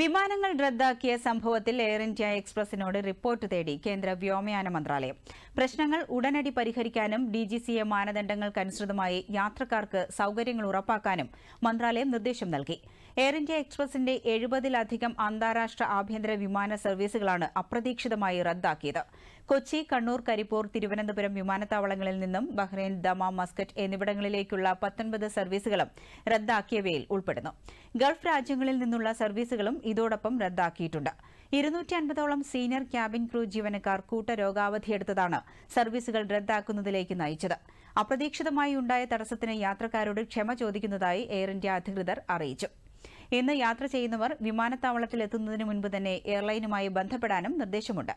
വിമാനങ്ങൾ റദ്ദാക്കിയ സംഭവത്തിൽ എയർ ഇന്ത്യ എക്സ്പ്രസിനോട് റിപ്പോർട്ട് തേടി കേന്ദ്ര വ്യോമയാന മന്ത്രാലയം പ്രശ്നങ്ങൾ ഉടനടി പരിഹരിക്കാനും ഡിജിസിഎ മാനദണ്ഡങ്ങൾക്കനുസൃതമായി യാത്രക്കാർക്ക് സൌകര്യങ്ങൾ ഉറപ്പാക്കാനും മന്ത്രാലയം നിർദ്ദേശം നൽകി എയർ ഇന്ത്യ എക്സ്പ്രസിന്റെ എഴുപതിലധികം അന്താരാഷ്ട്ര ആഭ്യന്തര വിമാന സർവീസുകളാണ് അപ്രതീക്ഷിതമായി റദ്ദാക്കിയത് കൊച്ചി കണ്ണൂർ കരിപ്പൂർ തിരുവനന്തപുരം വിമാനത്താവളങ്ങളിൽ നിന്നും ബഹ്റൈൻ ദമ മസ്കറ്റ് എന്നിവിടങ്ങളിലേക്കുള്ള പത്തൊൻപത് സർവീസുകളും റദ്ദാക്കിയവയിൽ ഉൾപ്പെടുന്നു ഗൾഫ് രാജ്യങ്ങളിൽ നിന്നുള്ള സർവീസുകളും ഇതോടൊപ്പം റദ്ദാക്കിയിട്ടുണ്ട് ഇരുന്നൂറ്റി അൻപതോളം സീനിയർ ക്യാബിൻ ക്രൂ ജീവനക്കാർ കൂട്ട രോഗാവധിയെടുത്തതാണ് സർവീസുകൾ റദ്ദാക്കുന്നതിലേക്ക് നയിച്ചത് അപ്രതീക്ഷിതമായി ഉണ്ടായ തടസ്സത്തിന് യാത്രക്കാരോട് ക്ഷമ ചോദിക്കുന്നതായി എയർ ഇന്ത്യ അധികൃതർ അറിയിച്ചു ഇന്ന് യാത്ര ചെയ്യുന്നവർ വിമാനത്താവളത്തിൽ എത്തുന്നതിന് മുൻപ് തന്നെ എയർലൈനുമായി ബന്ധപ്പെടാനും നിർദ്ദേശമുണ്ട്